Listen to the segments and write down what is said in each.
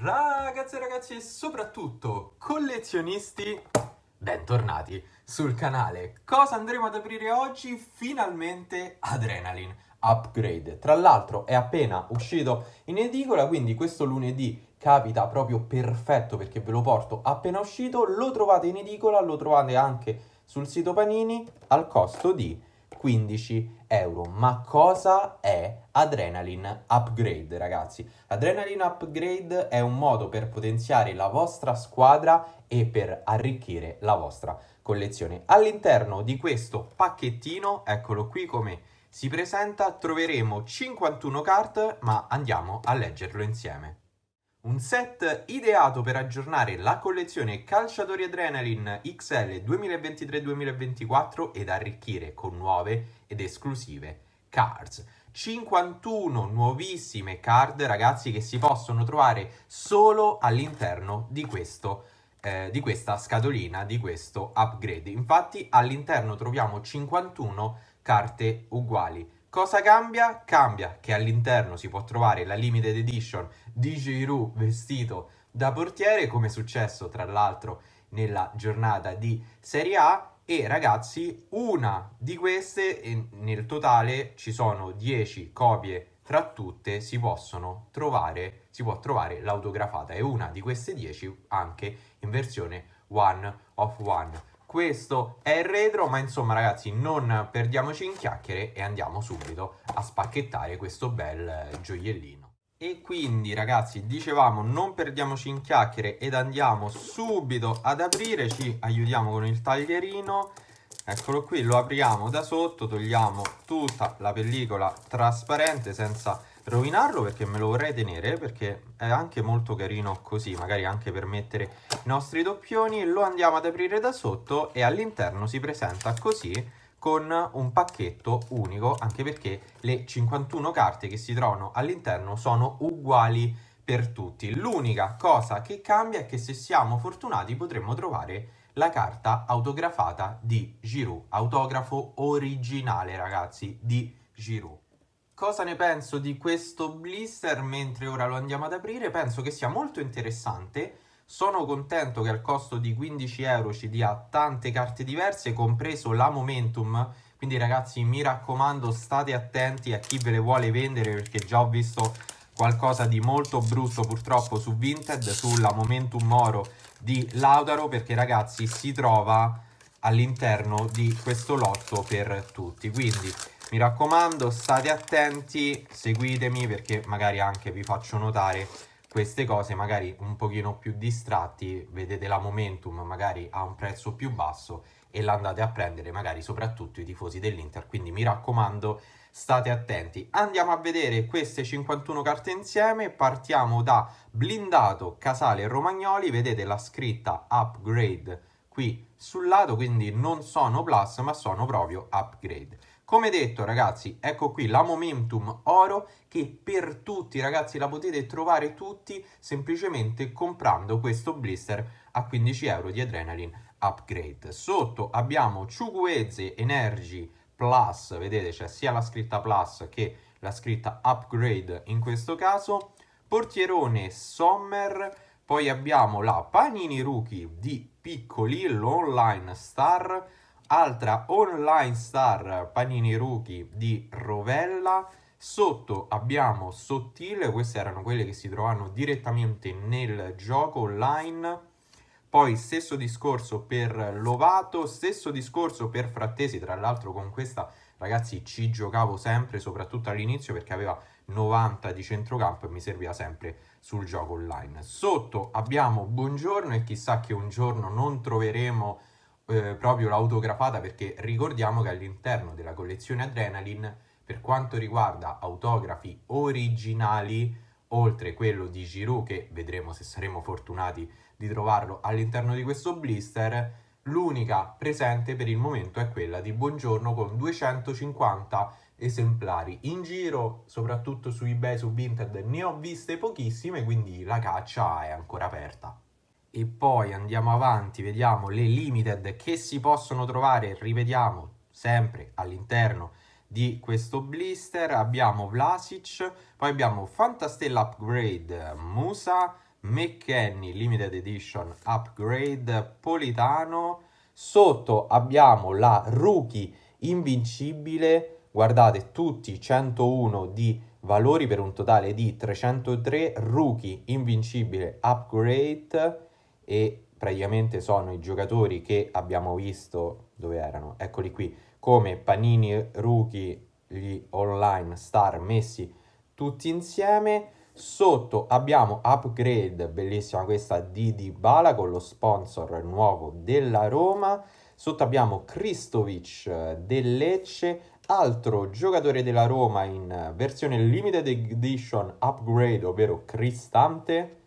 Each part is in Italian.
Ragazzi e ragazzi e soprattutto collezionisti, bentornati sul canale. Cosa andremo ad aprire oggi? Finalmente Adrenaline Upgrade. Tra l'altro è appena uscito in edicola, quindi questo lunedì capita proprio perfetto perché ve lo porto appena uscito. Lo trovate in edicola, lo trovate anche sul sito Panini al costo di 15 euro. Ma cosa è Adrenaline Upgrade, ragazzi? Adrenaline Upgrade è un modo per potenziare la vostra squadra e per arricchire la vostra collezione. All'interno di questo pacchettino, eccolo qui come si presenta, troveremo 51 card, ma andiamo a leggerlo insieme. Un set ideato per aggiornare la collezione Calciatori Adrenaline XL 2023-2024 ed arricchire con nuove ed esclusive cards. 51 nuovissime card, ragazzi, che si possono trovare solo all'interno di, eh, di questa scatolina, di questo upgrade. Infatti all'interno troviamo 51 carte uguali. Cosa cambia? Cambia che all'interno si può trovare la limited edition di Giroud vestito da portiere, come è successo tra l'altro nella giornata di Serie A. E ragazzi, una di queste, nel totale ci sono 10 copie tra tutte, si possono trovare, si può trovare l'autografata e una di queste 10 anche in versione one of one. Questo è il retro, ma insomma ragazzi non perdiamoci in chiacchiere e andiamo subito a spacchettare questo bel eh, gioiellino. E quindi ragazzi, dicevamo, non perdiamoci in chiacchiere ed andiamo subito ad aprire, ci aiutiamo con il taglierino, eccolo qui, lo apriamo da sotto, togliamo tutta la pellicola trasparente senza rovinarlo perché me lo vorrei tenere perché è anche molto carino così magari anche per mettere i nostri doppioni lo andiamo ad aprire da sotto e all'interno si presenta così con un pacchetto unico anche perché le 51 carte che si trovano all'interno sono uguali per tutti l'unica cosa che cambia è che se siamo fortunati potremmo trovare la carta autografata di Giroud autografo originale ragazzi di Giroud Cosa ne penso di questo blister mentre ora lo andiamo ad aprire? Penso che sia molto interessante. Sono contento che al costo di 15 euro ci dia tante carte diverse, compreso la Momentum. Quindi ragazzi mi raccomando state attenti a chi ve le vuole vendere perché già ho visto qualcosa di molto brutto purtroppo su Vinted, sulla Momentum Oro di Laudaro perché ragazzi si trova all'interno di questo lotto per tutti. Quindi mi raccomando, state attenti, seguitemi perché magari anche vi faccio notare queste cose, magari un pochino più distratti, vedete la Momentum magari a un prezzo più basso e l'andate a prendere magari soprattutto i tifosi dell'Inter, quindi mi raccomando state attenti. Andiamo a vedere queste 51 carte insieme, partiamo da Blindato, Casale e Romagnoli, vedete la scritta Upgrade qui sul lato, quindi non sono plus ma sono proprio Upgrade. Come detto ragazzi, ecco qui la Momentum Oro che per tutti ragazzi la potete trovare tutti semplicemente comprando questo blister a 15 euro di Adrenaline Upgrade. Sotto abbiamo Chugueze Energy Plus, vedete c'è sia la scritta Plus che la scritta Upgrade in questo caso, Portierone Sommer, poi abbiamo la Panini Rookie di Piccoli, l'Online Star, altra online star Panini Rookie di Rovella. Sotto abbiamo Sottile, queste erano quelle che si trovano direttamente nel gioco online. Poi stesso discorso per Lovato, stesso discorso per Frattesi, tra l'altro con questa ragazzi ci giocavo sempre, soprattutto all'inizio perché aveva 90 di centrocampo e mi serviva sempre sul gioco online. Sotto abbiamo Buongiorno e chissà che un giorno non troveremo eh, proprio l'autografata perché ricordiamo che all'interno della collezione Adrenaline, per quanto riguarda autografi originali, oltre quello di Giroud, che vedremo se saremo fortunati di trovarlo all'interno di questo blister, l'unica presente per il momento è quella di Buongiorno con 250 esemplari in giro, soprattutto su eBay, su Vinted, ne ho viste pochissime, quindi la caccia è ancora aperta e poi andiamo avanti, vediamo le limited che si possono trovare, rivediamo, sempre all'interno di questo blister. Abbiamo Vlasic, poi abbiamo Fantastella Upgrade Musa, McKenny Limited Edition Upgrade Politano, sotto abbiamo la Rookie Invincibile, guardate tutti 101 di valori per un totale di 303 Rookie Invincibile Upgrade e praticamente sono i giocatori che abbiamo visto dove erano, eccoli qui, come Panini, Rookie, gli online, Star, Messi, tutti insieme. Sotto abbiamo Upgrade, bellissima questa di Dybala con lo sponsor nuovo della Roma. Sotto abbiamo Kristovic del Lecce, altro giocatore della Roma in versione limited edition upgrade, ovvero Cristante.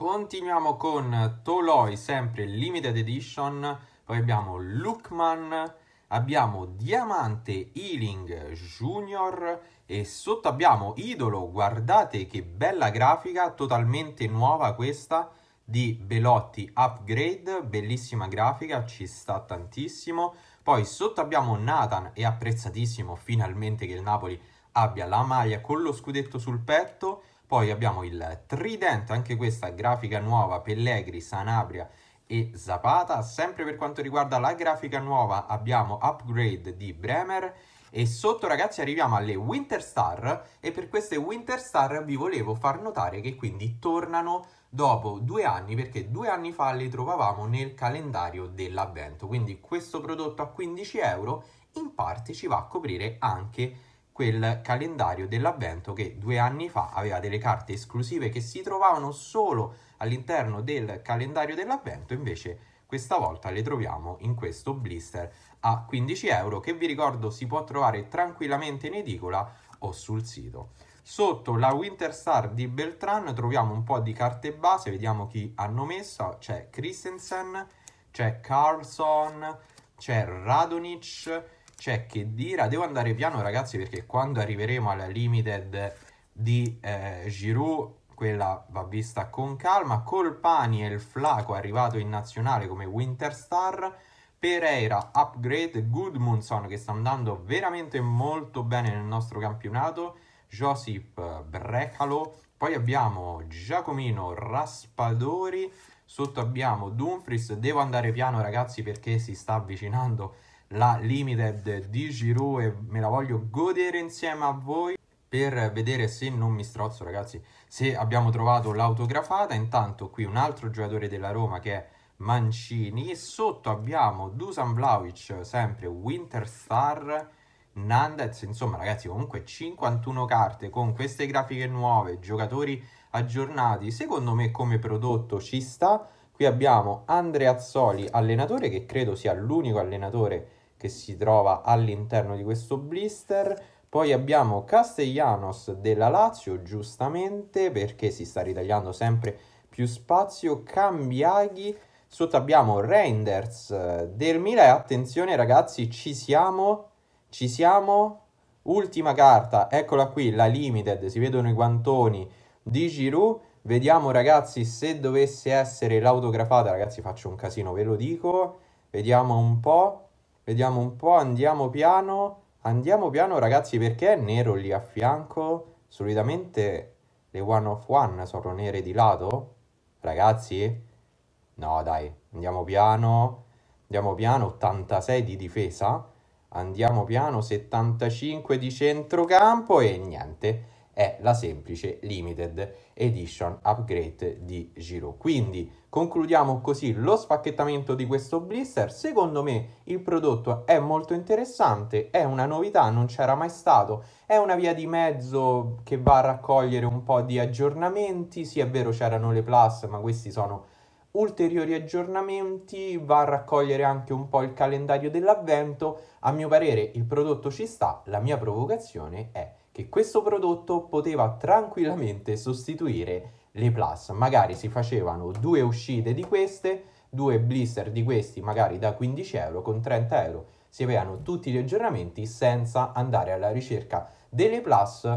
Continuiamo con Toloi, sempre limited edition, poi abbiamo Lookman, abbiamo Diamante Healing Junior e sotto abbiamo Idolo, guardate che bella grafica, totalmente nuova questa di Belotti Upgrade, bellissima grafica, ci sta tantissimo. Poi sotto abbiamo Nathan, e apprezzatissimo finalmente che il Napoli abbia la maglia con lo scudetto sul petto. Poi abbiamo il tridente, anche questa grafica nuova, Pellegri, Sanabria e Zapata. Sempre per quanto riguarda la grafica nuova abbiamo upgrade di Bremer e sotto ragazzi arriviamo alle Winter Star e per queste Winter Star vi volevo far notare che quindi tornano dopo due anni perché due anni fa le trovavamo nel calendario dell'avvento. Quindi questo prodotto a 15 euro in parte ci va a coprire anche quel calendario dell'avvento che due anni fa aveva delle carte esclusive che si trovavano solo all'interno del calendario dell'avvento, invece questa volta le troviamo in questo blister a 15 euro che vi ricordo si può trovare tranquillamente in edicola o sul sito. Sotto la Winter Star di Beltran troviamo un po' di carte base, vediamo chi hanno messo, c'è Christensen, c'è Carlson, c'è Radonich, c'è cioè, che Dira, devo andare piano ragazzi perché quando arriveremo alla limited di eh, Giroud quella va vista con calma, Colpani e il Flaco arrivato in nazionale come Winterstar, Pereira, Upgrade, Goodmunson che sta andando veramente molto bene nel nostro campionato, Josip eh, Brecalo, poi abbiamo Giacomino Raspadori, sotto abbiamo Dumfries, devo andare piano ragazzi perché si sta avvicinando la limited di Giroud e me la voglio godere insieme a voi per vedere se non mi strozzo ragazzi se abbiamo trovato l'autografata intanto qui un altro giocatore della Roma che è Mancini sotto abbiamo Dusan Vlaovic sempre Winter Star Nandez insomma ragazzi comunque 51 carte con queste grafiche nuove giocatori aggiornati secondo me come prodotto ci sta qui abbiamo Andrea Azzoli allenatore che credo sia l'unico allenatore che che si trova all'interno di questo blister. Poi abbiamo Castellanos della Lazio, giustamente, perché si sta ritagliando sempre più spazio. Cambiaghi, sotto abbiamo Reinders eh, del Milan. e attenzione ragazzi, ci siamo, ci siamo. Ultima carta, eccola qui, la Limited, si vedono i guantoni di Giroud. Vediamo ragazzi se dovesse essere l'autografata, ragazzi faccio un casino, ve lo dico. Vediamo un po'. Vediamo un po', andiamo piano. Andiamo piano ragazzi perché è nero lì a fianco. Solitamente le one of one sono nere di lato. Ragazzi? No dai, andiamo piano. Andiamo piano, 86 di difesa. Andiamo piano, 75 di centrocampo e niente è la semplice limited edition upgrade di Giro. Quindi concludiamo così lo spacchettamento di questo blister. Secondo me il prodotto è molto interessante, è una novità, non c'era mai stato, è una via di mezzo che va a raccogliere un po' di aggiornamenti. Sì, è vero, c'erano le plus, ma questi sono ulteriori aggiornamenti, va a raccogliere anche un po' il calendario dell'avvento. A mio parere il prodotto ci sta, la mia provocazione è che questo prodotto poteva tranquillamente sostituire le Plus. Magari si facevano due uscite di queste, due blister di questi magari da 15 euro con 30 euro si avevano tutti gli aggiornamenti senza andare alla ricerca delle Plus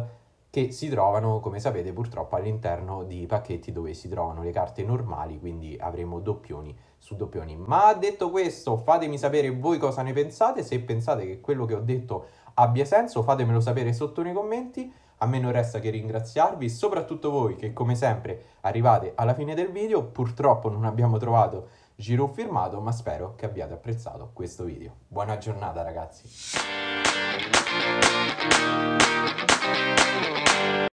che si trovano, come sapete, purtroppo all'interno di pacchetti dove si trovano le carte normali, quindi avremo doppioni su doppioni. Ma detto questo, fatemi sapere voi cosa ne pensate, se pensate che quello che ho detto abbia senso, fatemelo sapere sotto nei commenti. A me non resta che ringraziarvi, soprattutto voi che come sempre arrivate alla fine del video, purtroppo non abbiamo trovato giro firmato, ma spero che abbiate apprezzato questo video. Buona giornata ragazzi!